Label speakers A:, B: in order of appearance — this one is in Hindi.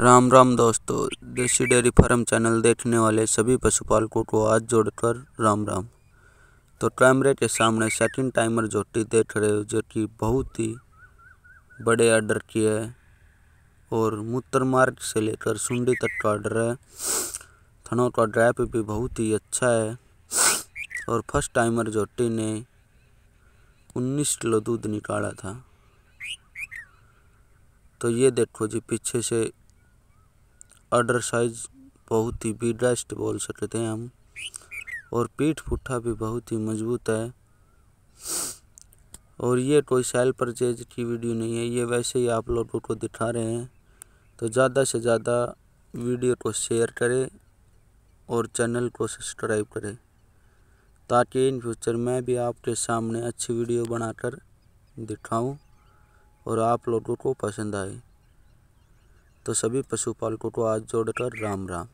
A: राम राम दोस्तों देसी डेयरी फार्म चैनल देखने वाले सभी पशुपालकों को आज जोड़कर राम राम तो कैमरे के सामने सेकंड टाइमर जोटी देख रहे हो जो कि बहुत ही बड़े आर्डर की है और मूत्र मार्ग से लेकर सुंडी तक का आर्डर है थनों का ड्रैप भी बहुत ही अच्छा है और फर्स्ट टाइमर जोटी ने 19 किलो दूध निकाला था तो ये देखो जी पीछे से अडर साइज बहुत ही बिगेस्ट बोल सकते हैं हम और पीठ पुट्ठा भी बहुत ही मजबूत है और ये कोई सेल परचेज की वीडियो नहीं है ये वैसे ही आप लोगों को दिखा रहे हैं तो ज़्यादा से ज़्यादा वीडियो को शेयर करें और चैनल को सब्सक्राइब करें ताकि इन फ्यूचर मैं भी आपके सामने अच्छी वीडियो बनाकर दिखाऊं और आप लोगों को पसंद आए तो सभी पशुपालकों को आज जोड़कर राम राम